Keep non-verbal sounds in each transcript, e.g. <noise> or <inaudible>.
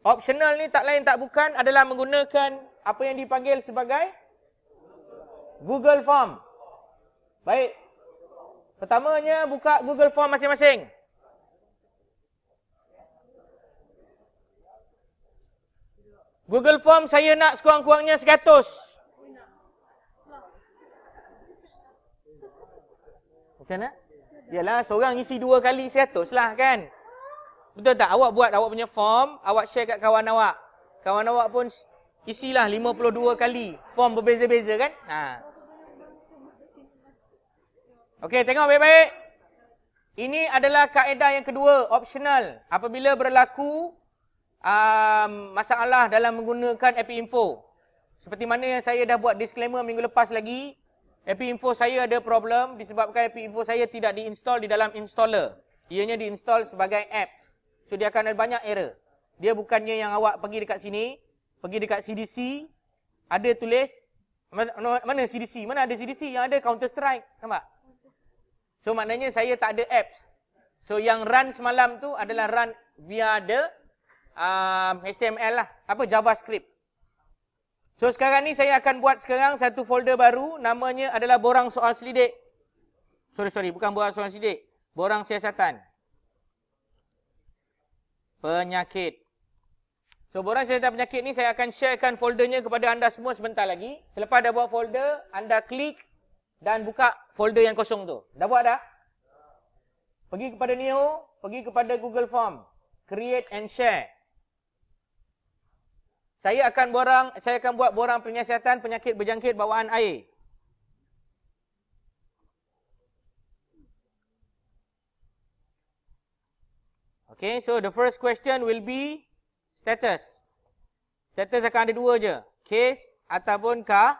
Optional ni tak lain tak bukan adalah menggunakan apa yang dipanggil sebagai Google Form. Baik. Pertamanya buka Google Form masing-masing. Google Form saya nak sekurang-kurangnya 100. Bukan tak? Eh? Yalah, seorang isi dua kali 100 lah kan? Betul tak? Awak buat awak punya form, awak share kat kawan awak. Kawan awak pun isilah 52 kali. Form berbeza-beza kan? Ha. Okey, tengok baik-baik. Ini adalah kaedah yang kedua, optional. Apabila berlaku um, masalah dalam menggunakan API Info. Seperti mana yang saya dah buat disclaimer minggu lepas lagi, API Info saya ada problem disebabkan API Info saya tidak diinstall di dalam installer. Ianya diinstall sebagai apps. So dia akan ada banyak error. Dia bukannya yang awak pergi dekat sini, pergi dekat CDC, ada tulis mana, CDC? Mana ada CDC? Yang ada Counter Strike, nampak? So maknanya saya tak ada apps. So yang run semalam tu adalah run via the um, HTML lah, apa JavaScript. So sekarang ni saya akan buat sekarang satu folder baru namanya adalah borang soal selidik. Sorry sorry, bukan borang soal selidik. Borang siasatan penyakit. So, borang cerita penyakit ni, saya akan sharekan foldernya kepada anda semua sebentar lagi. Selepas dah buat folder, anda klik dan buka folder yang kosong tu. Dah buat dah? Pergi kepada Neo, pergi kepada Google Form. Create and share. Saya akan borang, saya akan buat borang penyiasatan penyakit berjangkit bawaan air. Okay, so the first question will be status. Status akan ada dua je. Case ataupun ka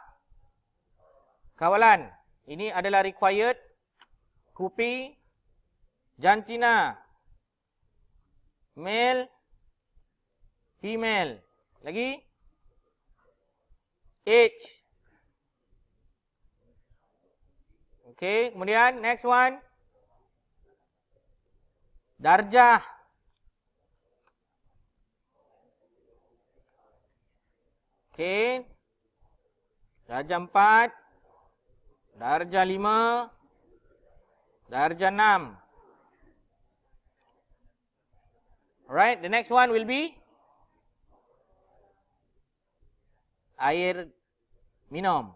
kawalan. Ini adalah required kopi jantina male female. Lagi age. Okay, kemudian next one darjah Okey. Darjah 4. Darjah 5. Darjah enam. Alright, the next one will be air minum.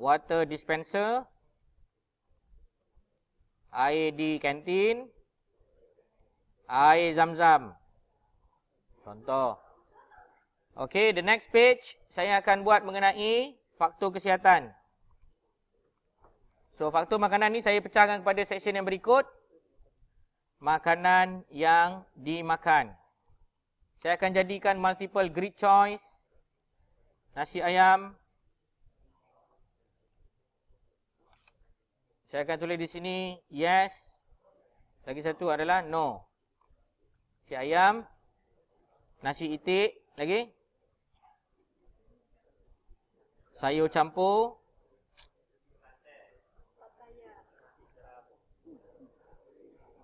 Water dispenser. Air di kantin. Air zam-zam. Contoh. Okay, the next page saya akan buat mengenai faktor kesihatan. So, faktor makanan ni saya pecahkan kepada section yang berikut. Makanan yang dimakan. Saya akan jadikan multiple grid choice. Nasi ayam. Saya akan tulis di sini, yes. Lagi satu adalah no. Nasi ayam, Nasi itik lagi. Sayur campur.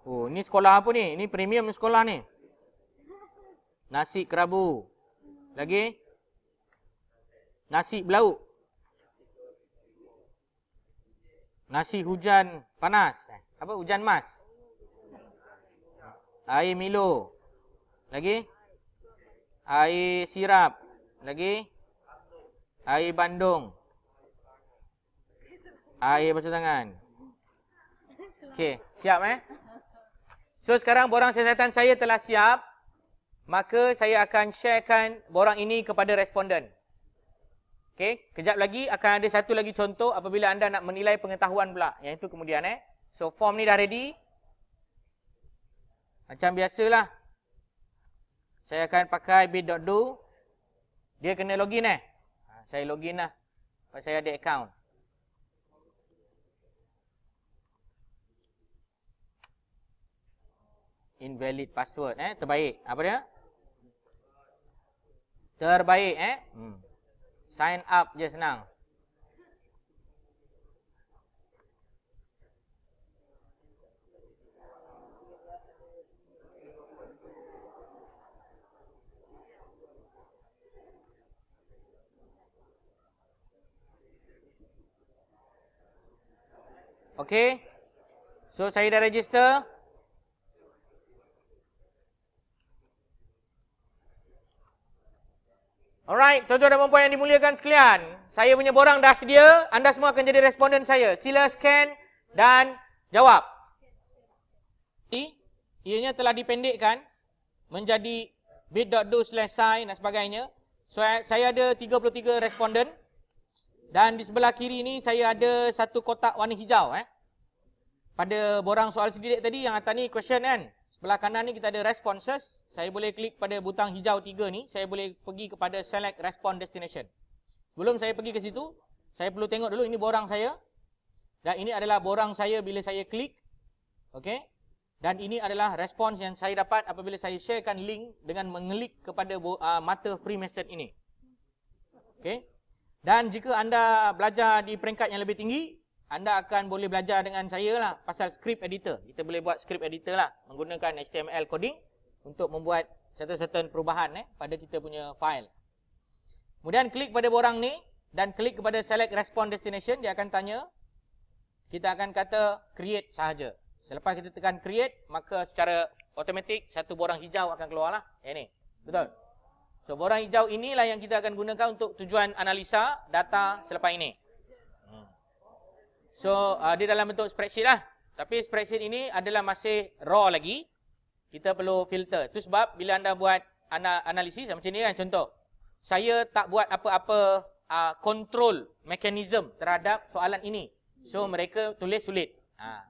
Oh, ni sekolah apa ni? Ini premium sekolah ni. Nasi kerabu. Lagi? Nasi belauk. Nasi hujan panas. Eh, apa? Hujan mas. Air Milo. Lagi? Lagi? air sirap lagi air bandung air basuh tangan okey siap eh so sekarang borang siasatan saya telah siap maka saya akan sharekan borang ini kepada responden okey kejap lagi akan ada satu lagi contoh apabila anda nak menilai pengetahuan pula yang itu kemudian eh so form ni dah ready macam biasalah saya akan pakai bit.do. Dia kena login eh. Ha, saya login lah. Sebab saya ada account. Invalid password eh. Terbaik. Apa dia? Terbaik eh. Hmm. Sign up je senang. Okay, So saya dah register. Alright, tuan-tuan dan puan yang dimuliakan sekalian, saya punya borang dah sedia, anda semua akan jadi responden saya. Sila scan dan jawab. I, ianya telah dipendekkan menjadi bit.do slash sign dan sebagainya. So, eh, saya ada 33 responden. Dan di sebelah kiri ni saya ada satu kotak warna hijau eh. Pada borang soal sendiri tadi yang atas ni question kan. Sebelah kanan ni kita ada responses. Saya boleh klik pada butang hijau tiga ni. Saya boleh pergi kepada select respond destination. Sebelum saya pergi ke situ, saya perlu tengok dulu ini borang saya. Dan ini adalah borang saya bila saya klik. Okay. Dan ini adalah respons yang saya dapat apabila saya sharekan link dengan mengelik kepada ah, mata free message ini. Okay. Dan jika anda belajar di peringkat yang lebih tinggi, anda akan boleh belajar dengan saya lah pasal script editor. Kita boleh buat script editor lah menggunakan HTML coding untuk membuat satu-satu perubahan eh, pada kita punya file. Kemudian klik pada borang ni dan klik kepada select response destination, dia akan tanya. Kita akan kata create sahaja. Selepas kita tekan create, maka secara automatik satu borang hijau akan keluar lah. Yang ni. Betul. So, borang hijau inilah yang kita akan gunakan untuk tujuan analisa data selepas ini. Hmm. So, uh, dia dalam bentuk spreadsheet lah. Tapi spreadsheet ini adalah masih raw lagi. Kita perlu filter. Itu sebab bila anda buat ana analisis macam ni kan contoh. Saya tak buat apa-apa uh, control mechanism terhadap soalan ini. So, mereka tulis sulit. Uh.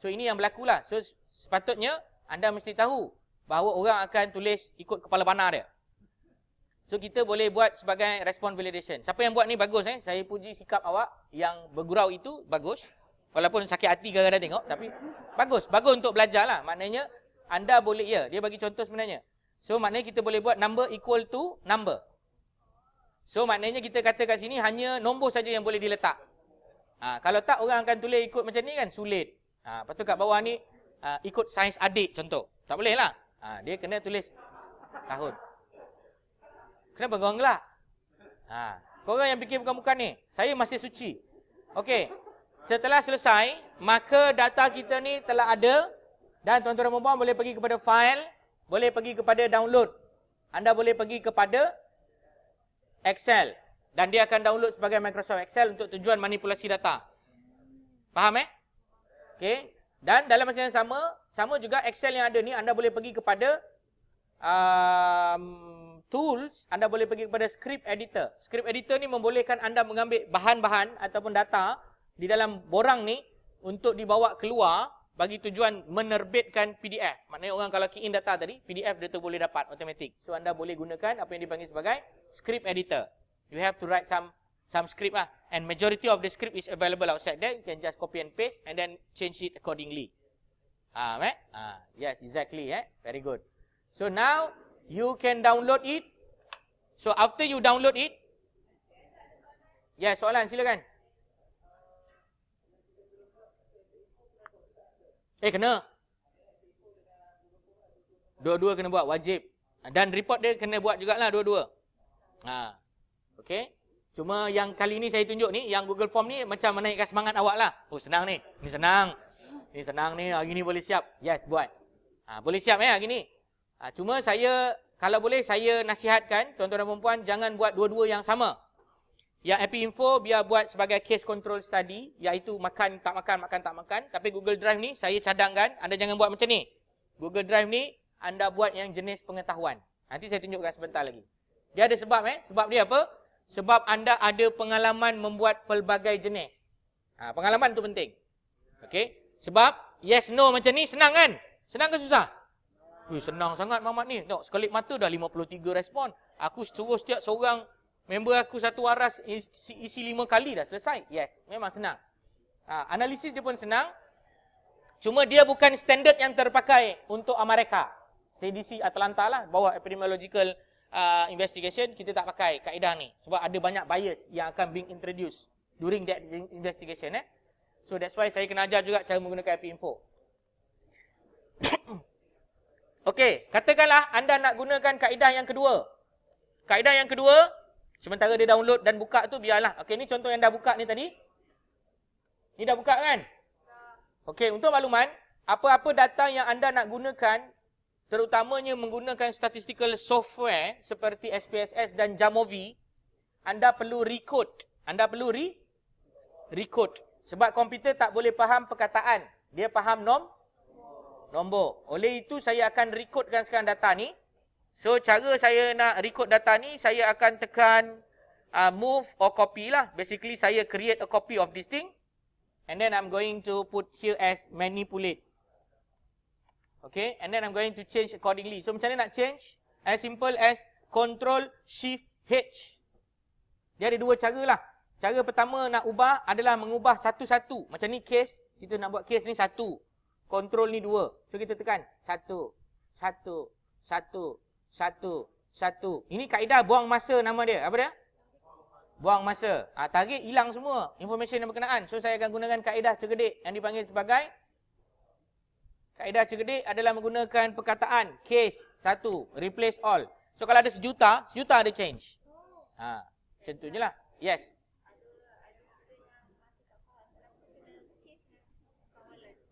So, ini yang berlaku lah. So, sepatutnya anda mesti tahu bahawa orang akan tulis ikut kepala banar dia. So kita boleh buat sebagai respon validation. Siapa yang buat ni bagus eh. Saya puji sikap awak yang bergurau itu bagus. Walaupun sakit hati kadang-kadang tengok tapi bagus. Bagus untuk belajar lah. Maknanya anda boleh ya. Dia bagi contoh sebenarnya. So maknanya kita boleh buat number equal to number. So maknanya kita kata kat sini hanya nombor saja yang boleh diletak. Ha, kalau tak orang akan tulis ikut macam ni kan sulit. Ha, lepas tu kat bawah ni ha, ikut saiz adik contoh. Tak boleh lah. Ha, dia kena tulis tahun. Kenapa kau ha, orang Ha. Korang yang fikir bukan-bukan ni. Saya masih suci. Okey. Setelah selesai, maka data kita ni telah ada. Dan tuan-tuan dan perempuan boleh pergi kepada file. Boleh pergi kepada download. Anda boleh pergi kepada Excel. Dan dia akan download sebagai Microsoft Excel untuk tujuan manipulasi data. Faham eh? Okey. Dan dalam masa yang sama, sama juga Excel yang ada ni anda boleh pergi kepada... Um, tools, anda boleh pergi kepada script editor. Script editor ni membolehkan anda mengambil bahan-bahan ataupun data di dalam borang ni untuk dibawa keluar bagi tujuan menerbitkan PDF. Maknanya orang kalau key in data tadi, PDF dia tu boleh dapat automatic. So anda boleh gunakan apa yang dipanggil sebagai script editor. You have to write some some script lah. And majority of the script is available outside there. You can just copy and paste and then change it accordingly. Ah, uh, right? uh, yes, exactly, eh? Very good. So now you can download it. So after you download it, yes, yeah, soalan silakan. Eh, kena. Dua-dua kena buat, wajib. Dan report dia kena buat jugalah, dua-dua. Ha. Okay. Cuma yang kali ni saya tunjuk ni, yang Google Form ni macam menaikkan semangat awak lah. Oh, senang ni. Ni senang. Ni senang ni, hari ni boleh siap. Yes, buat. Ha, boleh siap eh, hari ni. Ha, cuma saya, kalau boleh saya nasihatkan, tuan-tuan dan perempuan, jangan buat dua-dua yang sama. Yang Happy Info, biar buat sebagai case control study, iaitu makan, tak makan, makan, tak makan. Tapi Google Drive ni, saya cadangkan, anda jangan buat macam ni. Google Drive ni, anda buat yang jenis pengetahuan. Nanti saya tunjukkan sebentar lagi. Dia ada sebab eh. Sebab dia apa? Sebab anda ada pengalaman membuat pelbagai jenis. Ha, pengalaman tu penting. Okay. Sebab yes no macam ni senang kan? Senang ke susah? Weh, senang sangat mamat ni. Tengok, sekelip mata dah 53 respon. Aku terus setiap seorang member aku satu aras isi, isi lima kali dah selesai. Yes, memang senang. Ha, analisis dia pun senang. Cuma dia bukan standard yang terpakai untuk Amerika. CDC Atlanta lah, bawah epidemiological uh, investigation, kita tak pakai kaedah ni. Sebab ada banyak bias yang akan being introduced during that investigation. Eh? So that's why saya kena ajar juga cara menggunakan IP info. <coughs> Okey, katakanlah anda nak gunakan kaedah yang kedua. Kaedah yang kedua, sementara dia download dan buka tu biarlah. Okey, ni contoh yang dah buka ni tadi. Ni dah buka kan? Okey, untuk makluman, apa-apa data yang anda nak gunakan, terutamanya menggunakan statistical software seperti SPSS dan Jamovi, anda perlu record. Anda perlu re record. Sebab komputer tak boleh faham perkataan. Dia faham nom nombor. Oleh itu saya akan rekodkan sekarang data ni. So cara saya nak record data ni saya akan tekan uh, move or copy lah. Basically saya create a copy of this thing and then I'm going to put here as manipulate. Okay, and then I'm going to change accordingly. So macam mana nak change? As simple as control shift h. Dia ada dua lah. Cara pertama nak ubah adalah mengubah satu-satu. Macam ni case kita nak buat case ni satu. Kontrol ni dua. So kita tekan. Satu. Satu. Satu. Satu. Satu. Ini kaedah buang masa nama dia. Apa dia? Buang masa. Ha, target hilang semua. Information yang berkenaan. So saya akan gunakan kaedah cergedik yang dipanggil sebagai. Kaedah cergedik adalah menggunakan perkataan. Case. Satu. Replace all. So kalau ada sejuta. Sejuta ada change. Ha, macam tu je lah. Yes.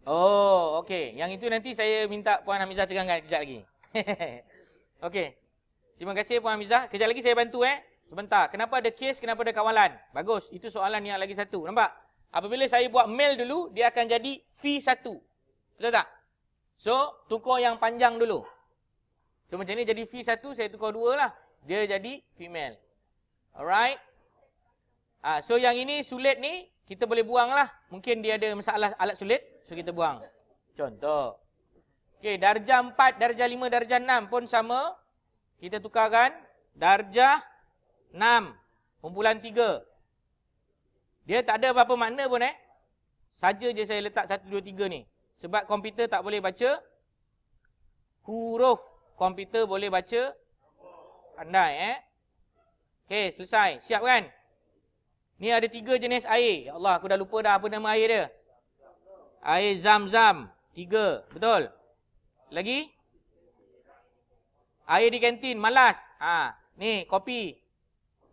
Oh, okey. Yang itu nanti saya minta Puan Hamizah tegangkan kejap lagi. <laughs> okey. Terima kasih Puan Hamizah. Kejap lagi saya bantu eh. Sebentar. Kenapa ada kes, kenapa ada kawalan? Bagus. Itu soalan yang lagi satu. Nampak? Apabila saya buat mail dulu, dia akan jadi fee satu. Betul tak? So, tukar yang panjang dulu. So, macam ni jadi fee satu, saya tukar dua lah. Dia jadi female. Alright? Ah, So, yang ini sulit ni, kita boleh buanglah. Mungkin dia ada masalah alat sulit, so kita buang. Contoh. Okey, darjah 4, darjah 5, darjah 6 pun sama. Kita tukarkan darjah 6, kumpulan 3. Dia tak ada apa-apa makna pun eh. Saja je saya letak 1 2 3 ni. Sebab komputer tak boleh baca huruf. Komputer boleh baca andai eh. Okey, selesai. Siap kan? Ni ada tiga jenis air. Ya Allah, aku dah lupa dah apa nama air dia. Air zam-zam. Tiga. Betul? Lagi? Air di kantin. Malas. Ha. Ni, kopi.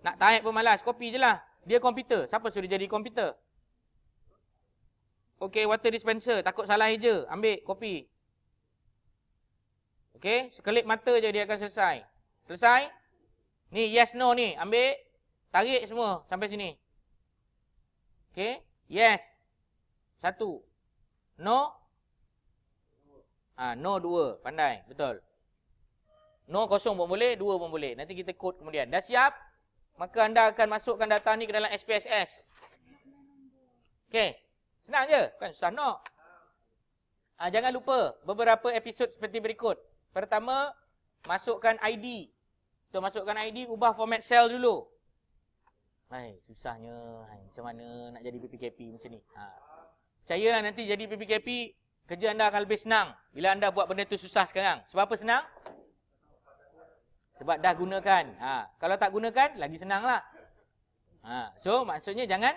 Nak taip pun malas. Kopi je lah. Dia komputer. Siapa suruh jadi komputer? Okey, water dispenser. Takut salah je. Ambil kopi. Okey, sekelip mata je dia akan selesai. Selesai? Ni, yes, no ni. Ambil. Tarik semua sampai sini. Okay. Yes. Satu. No. Ah, No dua. Pandai. Betul. No kosong pun boleh. Dua pun boleh. Nanti kita code kemudian. Dah siap? Maka anda akan masukkan data ni ke dalam SPSS. Okay. Senang je. Bukan susah no. Ha, ah, jangan lupa beberapa episod seperti berikut. Pertama, masukkan ID. Kita masukkan ID, ubah format cell dulu. Hai, susahnya. Hai, macam mana nak jadi PPKP macam ni? Ha. Percayalah nanti jadi PPKP, kerja anda akan lebih senang bila anda buat benda tu susah sekarang. Sebab apa senang? Sebab dah gunakan. Ha. Kalau tak gunakan, lagi senanglah. Ha. So, maksudnya jangan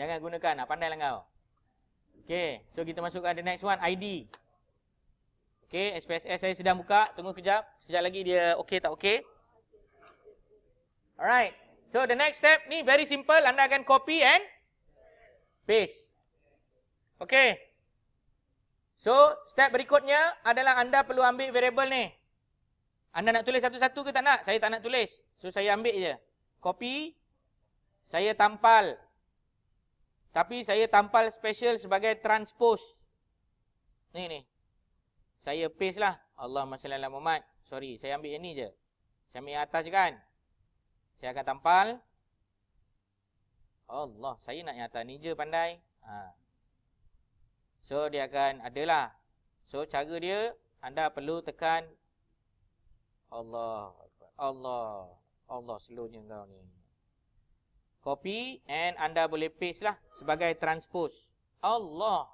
jangan gunakan. Ha, pandailah kau. Okay, so kita masukkan the next one, ID. Okay, SPSS saya sedang buka. Tunggu kejap. Sekejap lagi dia okay tak okay. Alright. So the next step ni very simple. Anda akan copy and paste. Okay. So step berikutnya adalah anda perlu ambil variable ni. Anda nak tulis satu-satu ke tak nak? Saya tak nak tulis. So saya ambil je. Copy. Saya tampal. Tapi saya tampal special sebagai transpose. Ni ni. Saya paste lah. Allah sallallahu alaihi wa Sorry. Saya ambil yang ni je. Saya ambil yang atas je kan. Saya akan tampal. Allah, saya nak nyata ni je pandai. Ha. So, dia akan adalah. So, cara dia, anda perlu tekan. Allah, Allah, Allah slownya kau ni. Copy and anda boleh paste lah sebagai transpose. Allah.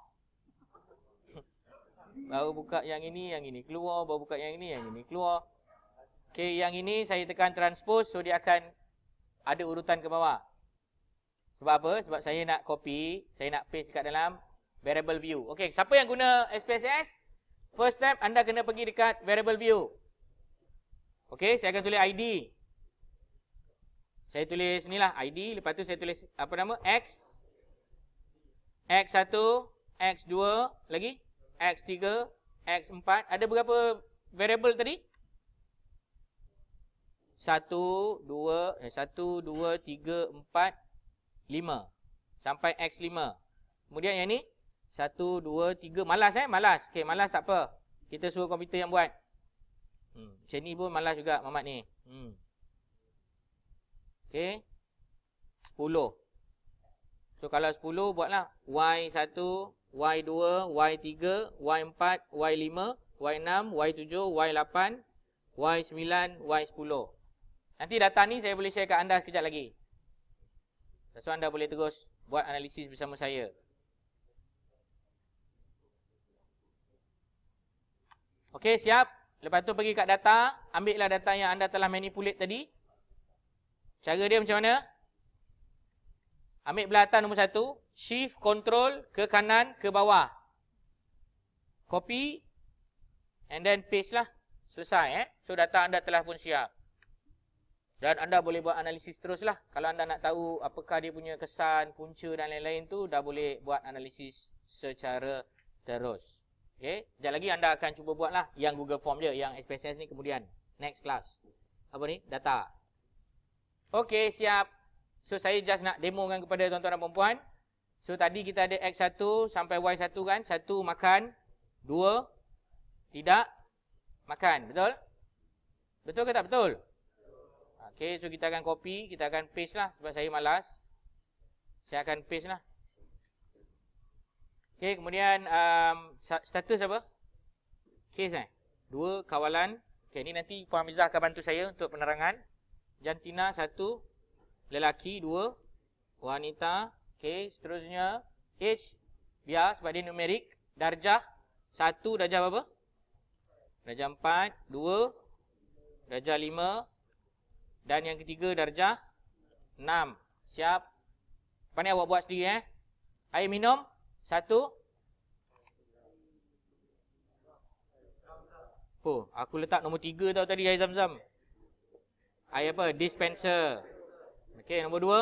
<laughs> baru buka yang ini, yang ini keluar. Baru buka yang ini, yang ini keluar. Okay, yang ini saya tekan transpose. So, dia akan ada urutan ke bawah. Sebab apa? Sebab saya nak copy, saya nak paste dekat dalam variable view. Okey, siapa yang guna SPSS? First step anda kena pergi dekat variable view. Okey, saya akan tulis ID. Saya tulis ni lah ID, lepas tu saya tulis apa nama? X X1, X2, lagi X3, X4. Ada berapa variable tadi? satu, dua, eh, satu, dua, tiga, empat, lima. Sampai x lima Kemudian yang ni, satu, dua, tiga. Malas eh, malas. Okey, malas tak apa. Kita suruh komputer yang buat. Hmm. Macam ni pun malas juga, Mamat ni. Hmm. Okey. Sepuluh. So, kalau sepuluh, buatlah. y satu y dua y tiga y empat y lima y enam y tujuh y lapan y sembilan y sepuluh Nanti data ni saya boleh share ke anda sekejap lagi. So anda boleh terus buat analisis bersama saya. Okey, siap. Lepas tu pergi kat data, Ambil lah data yang anda telah manipulate tadi. Cara dia macam mana? Ambil belah atas nombor 1, shift control ke kanan ke bawah. Copy and then paste lah. Selesai eh. So data anda telah pun siap. Dan anda boleh buat analisis teruslah. Kalau anda nak tahu apakah dia punya kesan, punca dan lain-lain tu, dah boleh buat analisis secara terus. Okay? sekejap lagi anda akan cuba buatlah yang Google Form je, yang SPSS ni kemudian. Next class. Apa ni? Data. Okay, siap. So, saya just nak demokan kepada tuan-tuan dan perempuan. So, tadi kita ada X1 sampai Y1 kan? Satu makan, dua tidak makan. Betul? Betul ke tak? Betul? Betul. Okay, so kita akan copy, kita akan paste lah sebab saya malas. Saya akan paste lah. Okay, kemudian um, status apa? Case eh. Dua kawalan. Okay, ni nanti Puan Mizah akan bantu saya untuk penerangan. Jantina satu, lelaki dua, wanita. Okay, seterusnya age biar sebab dia numerik. Darjah satu, darjah apa? Darjah empat, dua, darjah lima, dan yang ketiga darjah 6. Siap. Apa ni awak buat sendiri eh? Air minum. Satu. Oh, aku letak nombor tiga tau tadi air zam-zam. Air apa? Dispenser. Okey, nombor dua.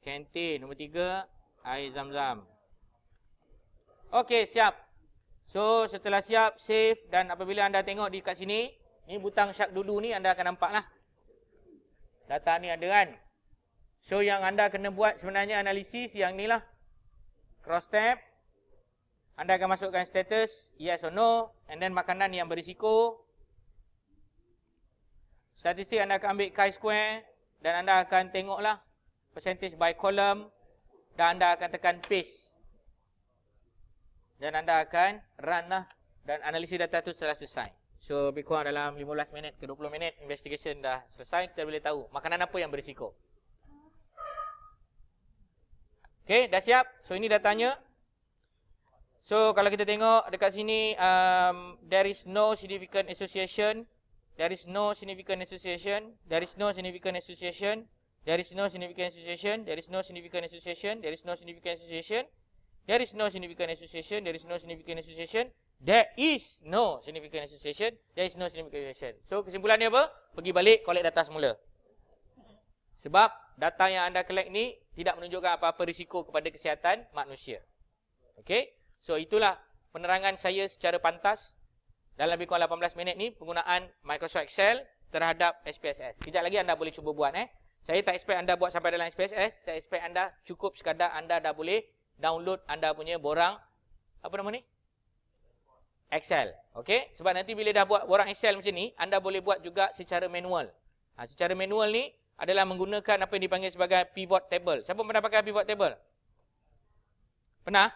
Kantin. Nombor tiga. Air zam-zam. Okey, siap. So, setelah siap, save dan apabila anda tengok di kat sini, ini butang syak dulu ni anda akan nampak lah. Data ni ada kan. So yang anda kena buat sebenarnya analisis yang ni lah. Cross tab. Anda akan masukkan status yes or no. And then makanan yang berisiko. Statistik anda akan ambil chi-square. Dan anda akan tengok lah. Percentage by column. Dan anda akan tekan paste. Dan anda akan run lah. Dan analisis data tu telah selesai. So, lebih kurang dalam 15 minit ke 20 minit investigation dah selesai, kita boleh tahu makanan apa yang berisiko. Okay, dah siap? So, ini datanya. So, kalau kita tengok dekat sini, um, There is no significant association. There is no significant association. There is no significant association. There is no significant association. There is no significant association. There is no significant association. There is no significant association. There is no significant association. There is no significant association. There is no significant association. So kesimpulannya apa? Pergi balik collect data semula. Sebab data yang anda collect ni tidak menunjukkan apa-apa risiko kepada kesihatan manusia. Okay? So itulah penerangan saya secara pantas dalam lebih kurang 18 minit ni penggunaan Microsoft Excel terhadap SPSS. Kejap lagi anda boleh cuba buat eh. Saya tak expect anda buat sampai dalam SPSS. Saya expect anda cukup sekadar anda dah boleh download anda punya borang apa nama ni? Excel. Okey, sebab nanti bila dah buat borang Excel macam ni, anda boleh buat juga secara manual. Ha, secara manual ni adalah menggunakan apa yang dipanggil sebagai pivot table. Siapa pernah pakai pivot table? Pernah?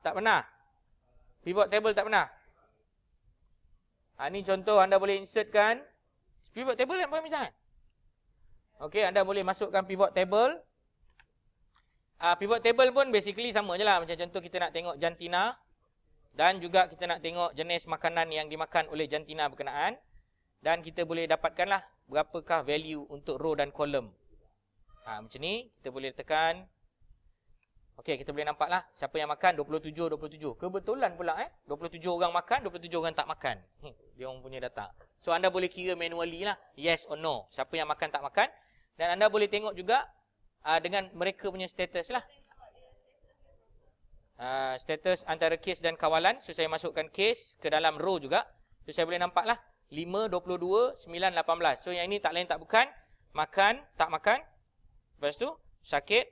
Tak pernah? Pivot table tak pernah? Ha, ini contoh anda boleh insertkan. Pivot table yang boleh misalkan. Okey, anda boleh masukkan pivot table. Ha, pivot table pun basically sama je lah. Macam contoh kita nak tengok jantina dan juga kita nak tengok jenis makanan yang dimakan oleh jantina berkenaan dan kita boleh dapatkanlah berapakah value untuk row dan column. Ha, macam ni kita boleh tekan Okey, kita boleh nampaklah siapa yang makan 27 27. Kebetulan pula eh 27 orang makan, 27 orang tak makan. Hmm, dia orang punya data. So anda boleh kira manually lah yes or no siapa yang makan tak makan dan anda boleh tengok juga uh, dengan mereka punya status lah. Ah, status antara kes dan kawalan. So, saya masukkan kes ke dalam row juga. So, saya boleh nampaklah 5.22.9.18. So, yang ini tak lain tak bukan. Makan, tak makan. Lepas tu, sakit,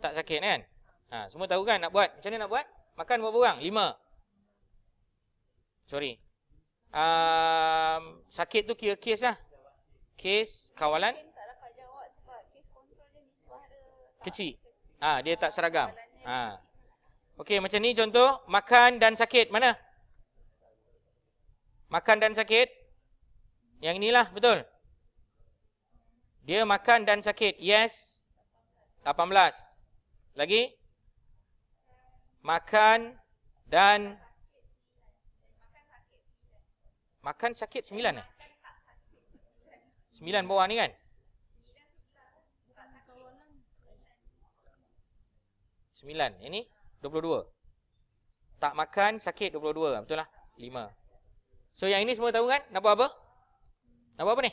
tak sakit kan? Ha, semua tahu kan nak buat? Macam mana nak buat? Makan berapa orang? 5. Sorry. Um, sakit tu kira kes lah. Kes, kawalan. Kecil. Ah, ha, dia tak seragam. Ah. Ha. Okey, macam ni contoh, makan dan sakit, mana? Makan dan sakit? Yang inilah, betul? Dia makan dan sakit, yes? 18. Lagi? Makan dan... Makan sakit 9 lah. Eh? 9 bawah ni kan? Sembilan. Ini? 22. Tak makan, sakit 22. Betul lah. 5. So yang ini semua tahu kan? Nak buat apa? Nak buat apa ni?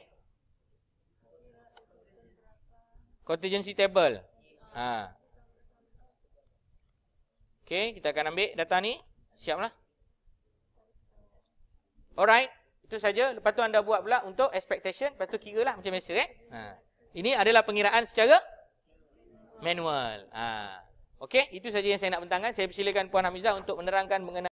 Contingency table. Ha. Okay, kita akan ambil data ni. Siap lah. Alright. Itu saja. Lepas tu anda buat pula untuk expectation. Lepas tu kira lah macam biasa. Eh? Ha. Ini adalah pengiraan secara manual. Ah. Ha. Okey, itu saja yang saya nak bentangkan. Saya persilakan Puan Hamizah untuk menerangkan mengenai